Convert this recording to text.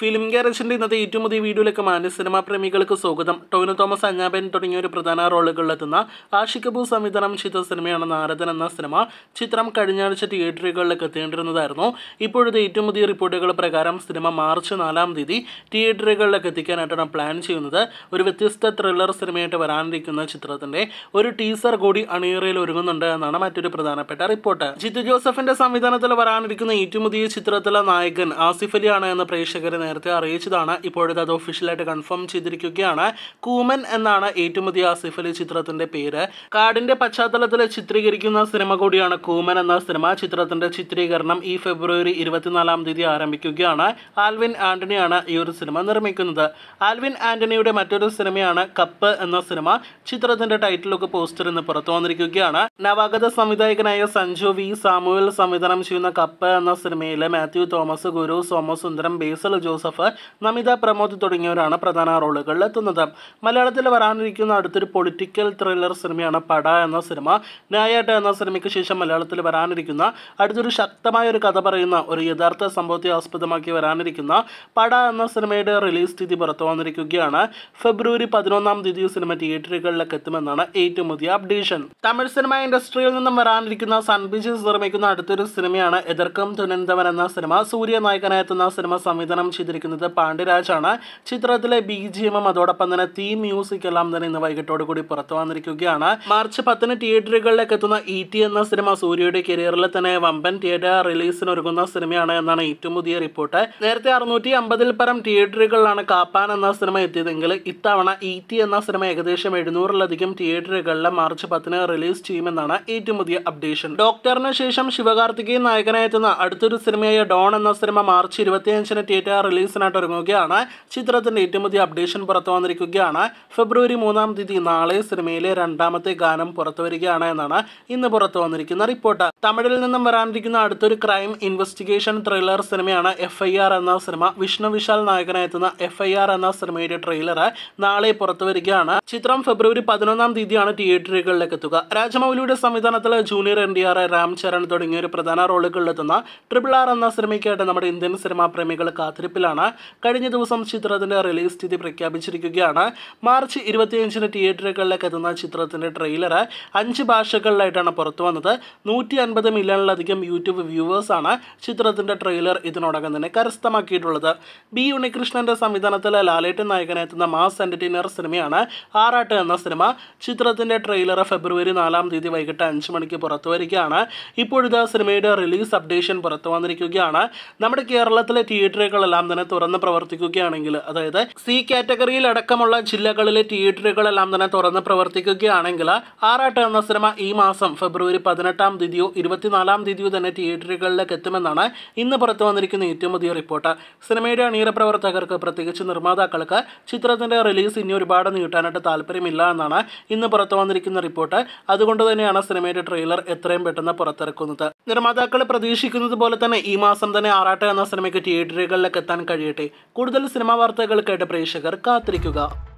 film ഗ്യാരേജിൻ്റെ ഇന്നത്തെ ഏറ്റവും പുതിയ വീഡിയോയിലേക്ക് മാന്യ സിനിമാ പ്രേമികൾക്ക് സ്വാഗതം ടോവിനോ തോമസ് അഞ്ഞാബൻ തുടങ്ങിയ ഒരു പ്രധാന റോളുകളിലെത്തുന്ന ആഷിക് കപൂർ സംവിധാനം ചെയ്ത സിനിമയാണ് നാരദൻ എന്ന സിനിമ ചിത്രം കഴിഞ്ഞ ആഴ്ച തിയേറ്ററുകളിലേക്ക് എത്തേണ്ടിരുന്നതായിരുന്നു ഇപ്പോഴത്തെ ഏറ്റവും പുതിയ റിപ്പോർട്ടുകൾ പ്രകാരം സിനിമ മാർച്ച് നാലാം തീയതി തിയേറ്ററുകളിലേക്ക് എത്തിക്കാനായിട്ടാണ് പ്ലാൻ ചെയ്യുന്നത് ഒരു വ്യത്യസ്ത ത്രില്ലർ സിനിമയായിട്ട് വരാനിരിക്കുന്ന ചിത്രത്തിൻ്റെ ഒരു ടീസർ കൂടി അണിയറയിൽ ഒരുങ്ങുന്നുണ്ട് എന്നാണ് മറ്റൊരു പ്രധാനപ്പെട്ട റിപ്പോർട്ട് ജിത്തു ജോസഫിൻ്റെ സംവിധാനത്തിൽ വരാനിരിക്കുന്ന ഏറ്റവും പുതിയ ചിത്രത്തിലെ നായകൻ ആസിഫ് അലിയാണ് എന്ന പ്രേക്ഷകരെ നേരത്തെ അറിയിച്ചതാണ് ഇപ്പോഴത്തെ അത് ഒഫീഷ്യലായിട്ട് കൺഫേം ചെയ്തിരിക്കുകയാണ് കൂമൻ എന്നാണ് ഏറ്റുമതി ആസിഫ് അലി ചിത്രത്തിൻ്റെ പേര് കാടിൻ്റെ പശ്ചാത്തലത്തിൽ ചിത്രീകരിക്കുന്ന സിനിമ കൂടിയാണ് കൂമൻ എന്ന സിനിമ ചിത്രത്തിൻ്റെ ചിത്രീകരണം ഈ ഫെബ്രുവരി ഇരുപത്തിനാലാം തീയതി ആരംഭിക്കുകയാണ് ആൽവിൻ ആന്റണിയാണ് ഈ ഒരു സിനിമ നിർമ്മിക്കുന്നത് ആൽവിൻ ആന്റണിയുടെ മറ്റൊരു സിനിമയാണ് കപ്പ് എന്ന സിനിമ ചിത്രത്തിന്റെ ടൈറ്റിലൊക്കെ പോസ്റ്റർ ഇന്ന് പുറത്തു വന്നിരിക്കുകയാണ് നവാഗത സംവിധായകനായ സഞ്ജു വി സാമുവൽ സംവിധാനം ചെയ്യുന്ന കപ്പ് എന്ന സിനിമയിലെ മാത്യു തോമസ് ഗുരു സോമസുന്ദരം ബേസൽ ജോസ് ജോസഫ് നമിത പ്രമോദ് തുടങ്ങിയവരാണ് പ്രധാന റോളുകളിൽ എത്തുന്നത് മലയാളത്തിൽ വരാനിരിക്കുന്ന അടുത്തൊരു പൊളിറ്റിക്കൽ ത്രില്ലർ സിനിമയാണ് പട എന്ന സിനിമ ന്യായേട്ട എന്ന സിനിമയ്ക്ക് ശേഷം മലയാളത്തിൽ വരാനിരിക്കുന്ന അടുത്തൊരു ശക്തമായ ഒരു കഥ പറയുന്ന ഒരു യഥാർത്ഥ സംഭവത്തെ ആസ്പദമാക്കി വരാനിരിക്കുന്ന പട എന്ന സിനിമയുടെ റിലീസ് തീയതി പുറത്തു വന്നിരിക്കുകയാണ് ഫെബ്രുവരി പതിനൊന്നാം തീയതി സിനിമ തിയേറ്ററുകളിലൊക്കെ എത്തുമെന്നാണ് ഏറ്റവും പുതിയ അപ്ഡേഷൻ തമിഴ് സിനിമ ഇൻഡസ്ട്രിയിൽ നിന്നും വരാനിരിക്കുന്ന സൺബീച്ചസ് നിർമ്മിക്കുന്ന അടുത്തൊരു സിനിമയാണ് എതിർക്കം തുനന്തവൻ എന്ന സിനിമ സൂര്യ നായകനായെത്തുന്ന സിനിമ സംവിധാനം ചെയ്ത ചെയ്തിരിക്കുന്നത് പാണ്ഡ്യരാജാണ് ചിത്രത്തിലെ ബി ജി എം അതോടൊപ്പം തന്നെ തീം മ്യൂസിക് എല്ലാം തന്നെ ഇന്ന് വൈകിട്ടോട് കൂടി പുറത്തു വന്നിരിക്കുകയാണ് മാർച്ച് പത്തിന് തിയേറ്ററുകളിലേക്ക് എത്തുന്ന ഇ e ടി എന്ന സിനിമ സൂര്യയുടെ കരിയറിൽ തന്നെ വമ്പൻ തിയേറ്റർ റിലീസിന് ഒരുങ്ങുന്ന സിനിമയാണ് എന്നാണ് ഏറ്റവും പുതിയ റിപ്പോർട്ട് നേരത്തെ അറുന്നൂറ്റി അമ്പതിൽ പരം തിയേറ്ററുകളിലാണ് കാപ്പാൻ എന്ന സിനിമ എത്തിയതെങ്കിൽ ഇത്തവണ ഇ e ടി എന്ന സിനിമ ഏകദേശം എഴുന്നൂറിലധികം തിയേറ്ററുകളിൽ മാർച്ച് പത്തിന് റിലീസ് ചെയ്യുമെന്നാണ് ഏറ്റവും പുതിയ അപ്ഡേഷൻ ഡോക്ടറിന് ശേഷം ശിവകാർത്തികേയൻ നായകനായെത്തുന്ന അടുത്തൊരു സിനിമയായ ഡോൺ എന്ന സിനിമ മാർച്ച് ഇരുപത്തിയഞ്ചിന് തിയേറ്റർ റിലീസ് റിലീസിനായിട്ട് ഒരുങ്ങുകയാണ് ചിത്രത്തിൻ്റെ ഏറ്റവും പുതിയ അപ്ഡേഷൻ പുറത്തു വന്നിരിക്കുകയാണ് ഫെബ്രുവരി മൂന്നാം തീയതി നാളെ സിനിമയിലെ രണ്ടാമത്തെ ഗാനം പുറത്തു വരികയാണ് എന്നാണ് ഇന്ന് പുറത്തു വന്നിരിക്കുന്ന റിപ്പോർട്ട് തമിഴിൽ നിന്നും വരാനിരിക്കുന്ന അടുത്തൊരു ക്രൈം ഇൻവെസ്റ്റിഗേഷൻ ത്രില്ലർ സിനിമയാണ് എഫ് എന്ന സിനിമ വിഷ്ണു വിശാൽ നായകനെത്തുന്ന എഫ് എന്ന സിനിമയുടെ ട്രെയിലർ നാളെ പുറത്തു വരികയാണ് ചിത്രം ഫെബ്രുവരി പതിനൊന്നാം തീയതിയാണ് തിയേറ്ററുകളിലേക്ക് എത്തുക രാജമൗലിയുടെ സംവിധാനത്തിൽ junior N T R Ramcharan തുടങ്ങിയ ഒരു പ്രധാന റോളുകളിലെത്തുന്ന ട്രിപ്പിൾ ആർ എന്ന സിനിമയ്ക്കായിട്ട് നമ്മുടെ ഇന്ത്യൻ സിനിമാ പ്രേമികൾ കാത്തിരിപ്പിൽ പശ്ചാത്തലത്തിലാണ് കഴിഞ്ഞ ദിവസം ചിത്രത്തിൻ്റെ റിലീസ് തീയതി പ്രഖ്യാപിച്ചിരിക്കുകയാണ് മാർച്ച് ഇരുപത്തിയഞ്ചിന് തിയേറ്ററുകളിലേക്ക് എത്തുന്ന ചിത്രത്തിൻ്റെ ട്രെയിലർ അഞ്ച് ഭാഷകളിലായിട്ടാണ് പുറത്തു വന്നത് നൂറ്റി അൻപത് മില്യണിലധികം യൂട്യൂബ് വ്യൂവേഴ്സാണ് ചിത്രത്തിൻ്റെ ട്രെയിലർ ഇതിനോടകം തന്നെ കരസ്ഥമാക്കിയിട്ടുള്ളത് ബി ഉണ്ണികൃഷ്ണൻ്റെ സംവിധാനത്തിൽ ലാലേട്ടൻ നായകനെത്തുന്ന മാസ് എൻ്റർടൈനർ സിനിമയാണ് ആറാട്ട് എന്ന സിനിമ ചിത്രത്തിൻ്റെ ട്രെയിലർ ഫെബ്രുവരി നാലാം തീയതി വൈകിട്ട് അഞ്ച് മണിക്ക് പുറത്തു വരികയാണ് സിനിമയുടെ റിലീസ് അപ്ഡേഷൻ പുറത്തു വന്നിരിക്കുകയാണ് നമ്മുടെ കേരളത്തിലെ തിയേറ്ററുകളെല്ലാം തന്നെ തുറന്ന് പ്രവർത്തിക്കുകയാണെങ്കിൽ അതായത് സി കാറ്റഗറിയിൽ അടക്കമുള്ള ജില്ലകളിലെ തിയേറ്ററുകളെല്ലാം തന്നെ തുറന്ന് പ്രവർത്തിക്കുകയാണെങ്കിൽ ആറാട്ട് എന്ന സിനിമ ഈ മാസം ഫെബ്രുവരി പതിനെട്ടാം തീയതിയോ ഇരുപത്തിനാലാം തീയതിയോ തന്നെ തിയേറ്ററുകളിലേക്ക് എത്തുമെന്നാണ് ഇന്ന് പുറത്തു വന്നിരിക്കുന്ന ഏറ്റവും പുതിയ റിപ്പോർട്ട് സിനിമയുടെ അണിയറ പ്രവർത്തകർക്ക് പ്രത്യേകിച്ച് നിർമ്മാതാക്കൾക്ക് ചിത്രത്തിന്റെ റിലീസ് ഇനി ഒരുപാട് നീട്ടാനായിട്ട് താല്പര്യമില്ല എന്നാണ് ഇന്ന് പുറത്തു വന്നിരിക്കുന്ന റിപ്പോർട്ട് അതുകൊണ്ട് തന്നെയാണ് സിനിമയുടെ ട്രെയിലർ എത്രയും പെട്ടെന്ന് പുറത്തിറക്കുന്നത് നിർമ്മാതാക്കൾ പ്രതീക്ഷിക്കുന്നത് പോലെ തന്നെ ഈ മാസം തന്നെ ആറാട്ട് എന്ന സിനിമയ്ക്ക് തിയേറ്ററുകളിലേക്ക് എത്താൻ കഴിയട്ടെ കൂടുതൽ സിനിമാ വാർത്തകൾക്കായിട്ട് പ്രേക്ഷകർ കാത്തിരിക്കുക